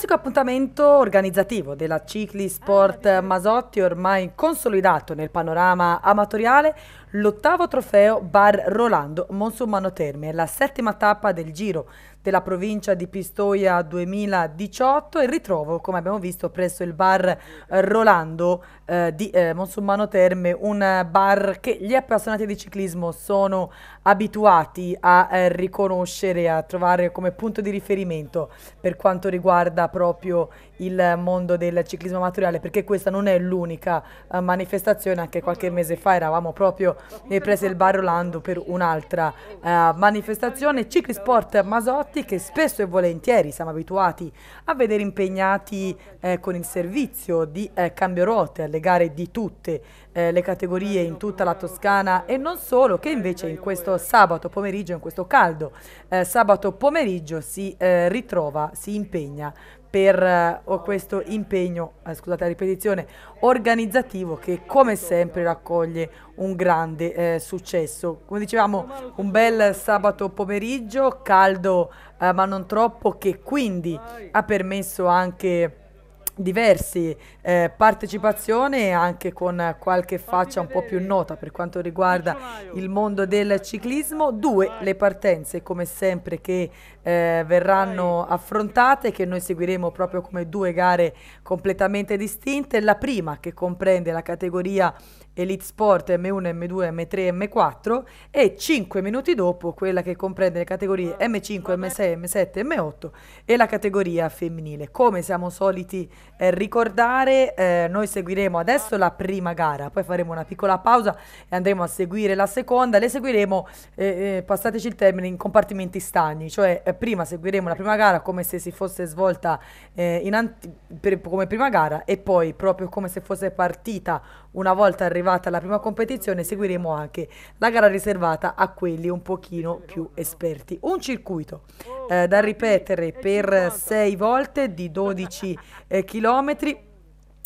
classico appuntamento organizzativo della Cicli ah, Sport Masotti, ormai consolidato nel panorama amatoriale, l'ottavo trofeo Bar Rolando Monsummano Terme, la settima tappa del Giro della provincia di Pistoia 2018 e ritrovo, come abbiamo visto, presso il bar eh, Rolando eh, di eh, Monsummano Terme, un bar che gli appassionati di ciclismo sono abituati a eh, riconoscere, a trovare come punto di riferimento per quanto riguarda proprio il mondo del ciclismo amatoriale, perché questa non è l'unica eh, manifestazione, anche qualche mese fa eravamo proprio nei eh, pressi del bar Rolando per un'altra eh, manifestazione. Ciclisport Masotti Scotti che spesso e volentieri siamo abituati a vedere impegnati eh, con il servizio di eh, cambio ruote alle gare di tutte eh, le categorie in tutta la Toscana e non solo, che invece in questo sabato pomeriggio, in questo caldo eh, sabato pomeriggio si eh, ritrova, si impegna per eh, questo impegno, eh, scusate la ripetizione, organizzativo che come sempre raccoglie un grande eh, successo. Come dicevamo, un bel sabato pomeriggio, caldo eh, ma non troppo, che quindi ha permesso anche diversi eh, partecipazioni anche con qualche faccia un po' più nota per quanto riguarda il mondo del ciclismo due le partenze come sempre che eh, verranno affrontate che noi seguiremo proprio come due gare completamente distinte la prima che comprende la categoria Elite Sport M1, M2, M3, M4 e 5 minuti dopo quella che comprende le categorie M5, M6, M7, M8 e la categoria femminile. Come siamo soliti eh, ricordare, eh, noi seguiremo adesso la prima gara, poi faremo una piccola pausa e andremo a seguire la seconda, le seguiremo, eh, eh passateci il termine, in compartimenti stagni, cioè eh, prima seguiremo la prima gara come se si fosse svolta eh, anti- per, come prima gara e poi proprio come se fosse partita una volta arrivata la prima competizione seguiremo anche la gara riservata a quelli un pochino più esperti. Un circuito da ripetere per 6 volte di 12 km chilometri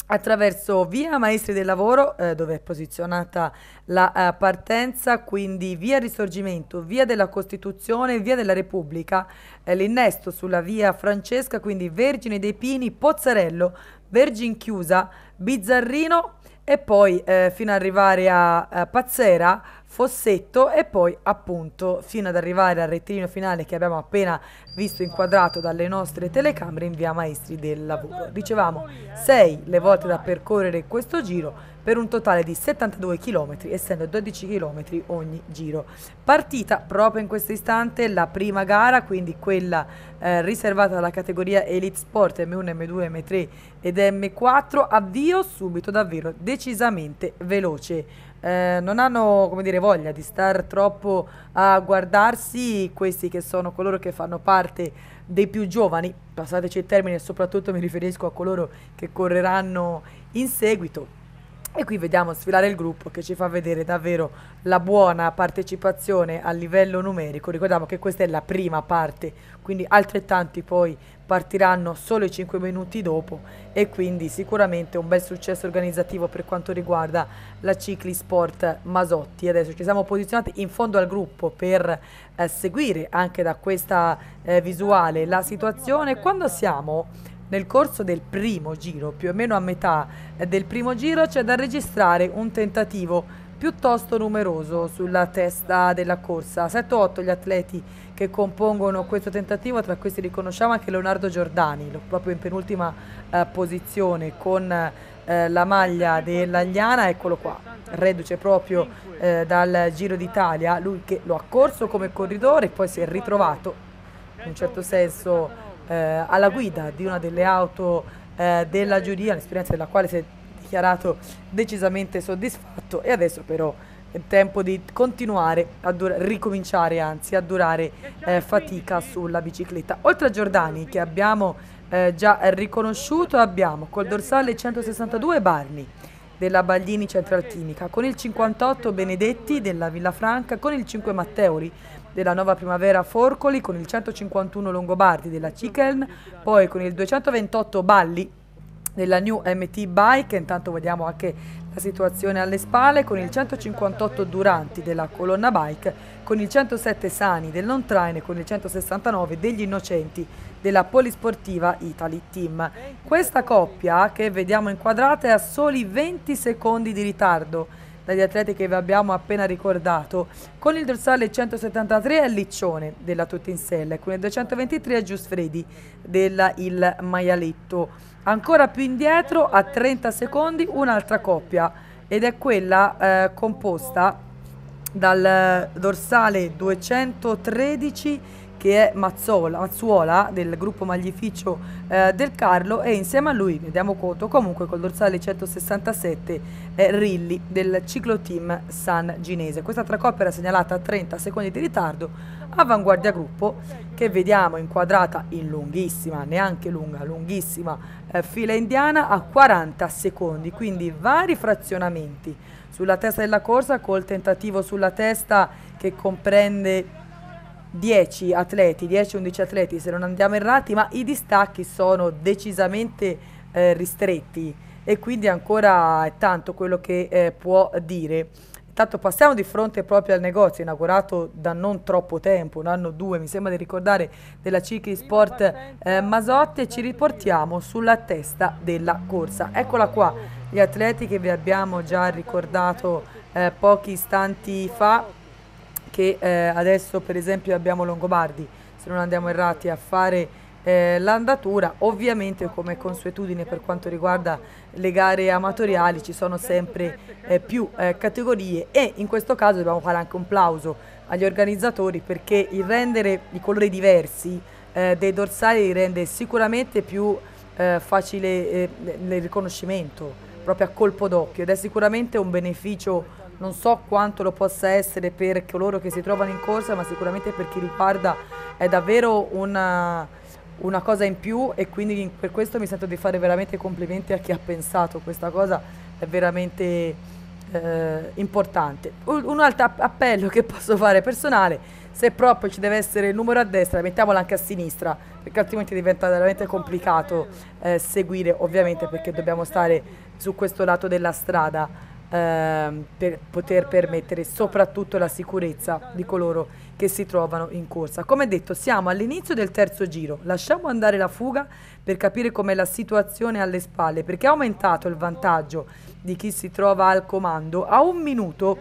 attraverso via Maestri del Lavoro eh, dove è posizionata la eh, partenza, quindi via Risorgimento, via della Costituzione, via della Repubblica, eh, l'innesto sulla via Francesca, quindi Vergine dei Pini, Pozzarello, Vergin Chiusa, Bizzarrino e poi eh, fino ad arrivare a, a Pazzera Fossetto e poi appunto fino ad arrivare al rettilineo finale che abbiamo appena visto inquadrato dalle nostre telecamere in via Maestri del Lavoro. Dicevamo 6 le volte da percorrere questo giro per un totale di 72 km, essendo 12 km ogni giro. Partita proprio in questo istante la prima gara, quindi quella eh, riservata alla categoria Elite Sport M1, M2, M3 ed M4, avvio subito davvero decisamente veloce. Eh, non hanno come dire, voglia di star troppo a guardarsi questi che sono coloro che fanno parte dei più giovani, passateci il termine, soprattutto mi riferisco a coloro che correranno in seguito e qui vediamo sfilare il gruppo che ci fa vedere davvero la buona partecipazione a livello numerico. Ricordiamo che questa è la prima parte, quindi altrettanti poi partiranno solo i 5 minuti dopo e quindi sicuramente un bel successo organizzativo per quanto riguarda la Ciclisport Masotti. Adesso ci siamo posizionati in fondo al gruppo per eh, seguire anche da questa eh, visuale la situazione. Quando siamo nel corso del primo giro, più o meno a metà del primo giro, c'è da registrare un tentativo piuttosto numeroso sulla testa della corsa. 7-8 gli atleti che compongono questo tentativo, tra questi riconosciamo anche Leonardo Giordani, proprio in penultima eh, posizione con eh, la maglia dell'Agliana, eccolo qua, reduce proprio eh, dal Giro d'Italia, lui che lo ha corso come corridore e poi si è ritrovato in un certo senso eh, alla guida di una delle auto eh, della giuria, l'esperienza della quale si è dichiarato decisamente soddisfatto e adesso però è tempo di continuare a dura- ricominciare anzi a durare eh, fatica sulla bicicletta. Oltre a Giordani che abbiamo eh, già riconosciuto abbiamo col dorsale 162 Barni della Baglini Centralchimica, con il 58 Benedetti della Villa Franca, con il 5 Matteoli della Nuova Primavera Forcoli con il 151 Longobardi della Cicheln, poi con il 228 Balli della New MT Bike, intanto vediamo anche la situazione alle spalle, con il 158 Duranti della Colonna Bike, con il 107 Sani del Non Train e con il 169 degli Innocenti della Polisportiva Italy Team. Questa coppia che vediamo inquadrata è a soli 20 secondi di ritardo dagli atleti che vi abbiamo appena ricordato. Con il dorsale 173 è Liccione della Tuttinsella e con il 223 è Giusfredi della Il Maialetto. Ancora più indietro, a 30 secondi, un'altra coppia ed è quella eh, composta dal eh, dorsale 213 che è Mazzola, Mazzuola del gruppo Maglificio eh, del Carlo e insieme a lui, ne diamo conto comunque col dorsale 167 eh, Rilli del cicloteam San Ginese. Questa tracoppia era segnalata a 30 secondi di ritardo, avanguardia gruppo che vediamo inquadrata in lunghissima, neanche lunga, lunghissima eh, fila indiana a 40 secondi, quindi vari frazionamenti sulla testa della corsa col tentativo sulla testa che comprende 10 atleti, 10-11 atleti se non andiamo errati, ma i distacchi sono decisamente eh, ristretti e quindi ancora è tanto quello che eh, può dire. Intanto passiamo di fronte proprio al negozio inaugurato da non troppo tempo, un anno o due, mi sembra di ricordare, della Cicli Sport eh, Masotti e ci riportiamo sulla testa della corsa. Eccola qua, gli atleti che vi abbiamo già ricordato eh, pochi istanti fa che eh, adesso per esempio abbiamo Longobardi, se non andiamo errati a fare eh, l'andatura, ovviamente come consuetudine per quanto riguarda le gare amatoriali ci sono sempre eh, più eh, categorie e in questo caso dobbiamo fare anche un plauso agli organizzatori perché il rendere i colori diversi eh, dei dorsali rende sicuramente più eh, facile il riconoscimento proprio a colpo d'occhio ed è sicuramente un beneficio non so quanto lo possa essere per coloro che si trovano in corsa, ma sicuramente per chi riparda è davvero una, una cosa in più e quindi per questo mi sento di fare veramente complimenti a chi ha pensato questa cosa, è veramente... Eh, importante. Un, altro appello che posso fare personale, se proprio ci deve essere il numero a destra, mettiamolo anche a sinistra, perché altrimenti diventa veramente complicato eh, seguire, ovviamente perché dobbiamo stare su questo lato della strada. Ehm, per poter permettere soprattutto la sicurezza di coloro che si trovano in corsa. Come detto, siamo all'inizio del terzo giro, lasciamo andare la fuga per capire com'è la situazione alle spalle, perché è aumentato il vantaggio di chi si trova al comando a un minuto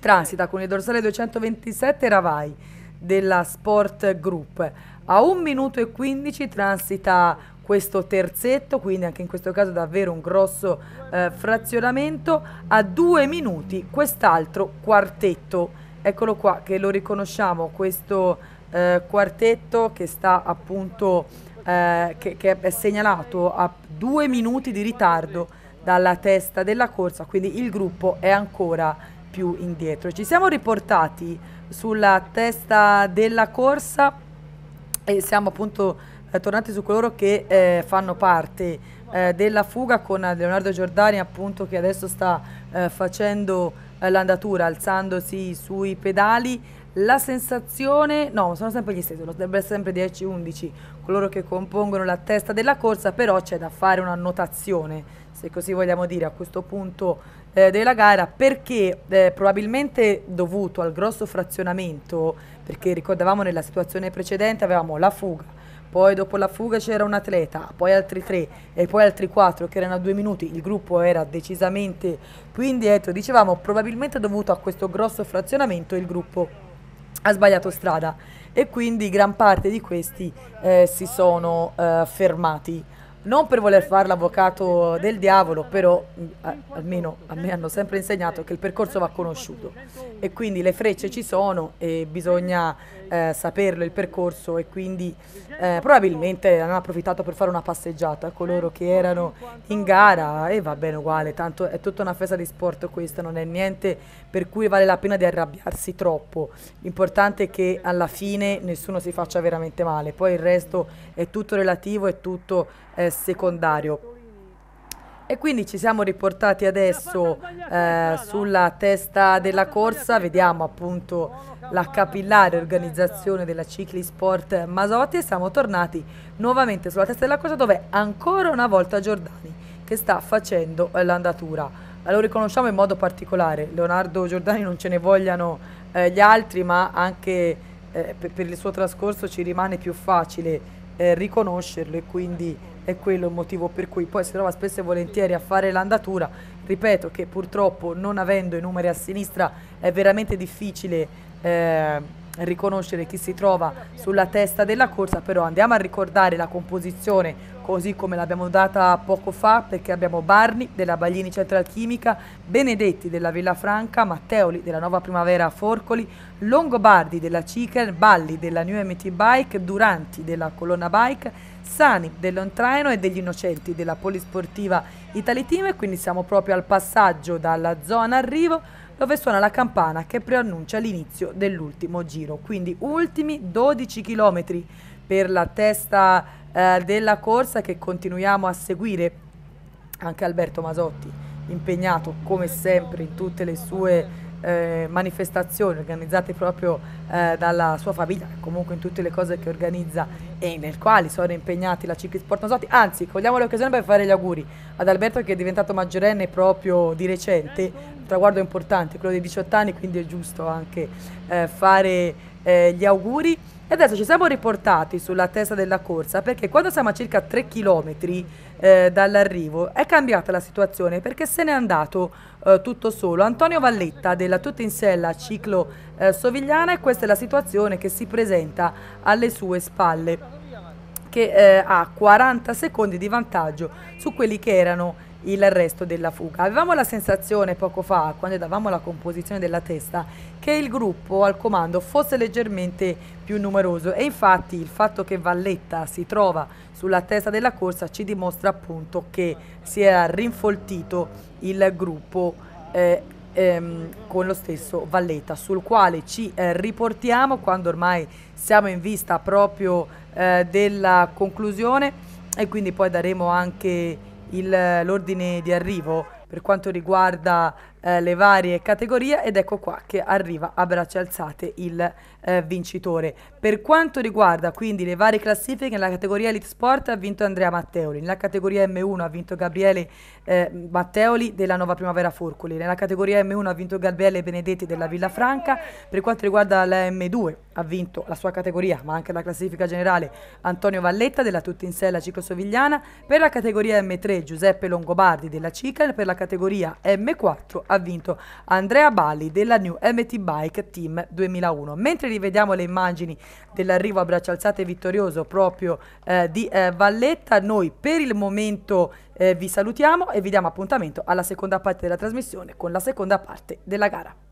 transita con il dorsale 227 Ravai della Sport Group. A un minuto e 15 transita questo terzetto, quindi anche in questo caso davvero un grosso eh, frazionamento, a due minuti quest'altro quartetto, eccolo qua che lo riconosciamo, questo eh, quartetto che sta appunto, eh, che, che è segnalato a due minuti di ritardo dalla testa della corsa, quindi il gruppo è ancora più indietro. Ci siamo riportati sulla testa della corsa e siamo appunto eh, tornati su coloro che eh, fanno parte eh, della fuga con Leonardo Giordani appunto che adesso sta eh, facendo eh, l'andatura alzandosi sui pedali la sensazione, no, sono sempre gli stessi, dovrebbero essere sempre 10-11 coloro che compongono la testa della corsa, però c'è da fare un'annotazione se così vogliamo dire, a questo punto eh, della gara, perché eh, probabilmente dovuto al grosso frazionamento, perché ricordavamo nella situazione precedente avevamo la fuga, poi dopo la fuga c'era un atleta, poi altri tre e poi altri quattro che erano a due minuti, il gruppo era decisamente più indietro, dicevamo probabilmente dovuto a questo grosso frazionamento il gruppo ha sbagliato strada e quindi gran parte di questi eh, si sono eh, fermati non per voler fare l'avvocato del diavolo, però eh, almeno a me hanno sempre insegnato che il percorso va conosciuto e quindi le frecce ci sono e bisogna eh, saperlo il percorso e quindi eh, probabilmente hanno approfittato per fare una passeggiata coloro che erano in gara e va bene uguale, tanto è tutta una festa di sport questa, non è niente per cui vale la pena di arrabbiarsi troppo, l'importante è che alla fine nessuno si faccia veramente male, poi il resto è tutto relativo, è tutto eh, secondario. E quindi ci siamo riportati adesso eh, sulla testa della corsa, vediamo appunto la capillare organizzazione della Ciclisport Masotti e siamo tornati nuovamente sulla testa della corsa dove ancora una volta Giordani che sta facendo eh, l'andatura. Eh, lo riconosciamo in modo particolare, Leonardo Giordani non ce ne vogliano eh, gli altri ma anche eh, per, per, il suo trascorso ci rimane più facile eh, riconoscerlo e quindi è quello il motivo per cui poi si trova spesso e volentieri a fare l'andatura, ripeto che purtroppo non avendo i numeri a sinistra è veramente difficile eh, riconoscere chi si trova sulla testa della corsa, però andiamo a ricordare la composizione così come l'abbiamo data poco fa perché abbiamo Barni della Baglini Central Chimica, Benedetti della Villa Franca, Matteoli della Nova Primavera Forcoli, Longobardi della Cicer, Balli della New MT Bike, Duranti della Colonna Bike, Sani dell'Ontraino e degli Innocenti della polisportiva Team e quindi siamo proprio al passaggio dalla zona arrivo dove suona la campana che preannuncia l'inizio dell'ultimo giro. Quindi ultimi 12 km per la testa eh, della corsa che continuiamo a seguire anche Alberto Masotti impegnato come sempre in tutte le sue eh, manifestazioni organizzate proprio eh, dalla sua famiglia, comunque in tutte le cose che organizza e nel quali sono impegnati la Cicli Sport Nosotti. Anzi, cogliamo l'occasione per fare gli auguri ad Alberto che è diventato maggiorenne proprio di recente, un traguardo importante, quello dei 18 anni, quindi è giusto anche eh, fare eh, gli auguri. E adesso ci siamo riportati sulla testa della corsa perché quando siamo a circa 3 km eh, dall'arrivo è cambiata la situazione perché se n'è andato eh, tutto solo Antonio Valletta della in Sella Ciclo eh, Sovigliana e questa è la situazione che si presenta alle sue spalle che eh, ha 40 secondi di vantaggio su quelli che erano il resto della fuga. Avevamo la sensazione poco fa, quando davamo la composizione della testa, che il gruppo al comando fosse leggermente più numeroso e infatti il fatto che Valletta si trova sulla testa della corsa ci dimostra appunto che si era rinfoltito il gruppo eh, ehm, con lo stesso Valletta, sul quale ci eh, riportiamo quando ormai siamo in vista proprio eh, della conclusione e quindi poi daremo anche l'ordine di arrivo per quanto riguarda eh, le varie categorie ed ecco qua che arriva a braccia alzate il eh, vincitore. Per quanto riguarda quindi le varie classifiche, nella categoria Elite Sport ha vinto Andrea Matteoli, nella categoria M1 ha vinto Gabriele eh, Matteoli della Nuova Primavera Furcoli, nella categoria M1 ha vinto Gabriele Benedetti della Villa Franca, per quanto riguarda la M2 ha vinto la sua categoria ma anche la classifica generale Antonio Valletta della Tutti in Sella Ciclo Ciclosovigliana, per la categoria M3 Giuseppe Longobardi della Cicla, per la categoria M4 ha ha vinto Andrea Balli della New MT Bike Team 2001. Mentre rivediamo le immagini dell'arrivo a braccia alzate vittorioso proprio eh, di eh, Valletta, noi per il momento eh, vi salutiamo e vi diamo appuntamento alla seconda parte della trasmissione con la seconda parte della gara.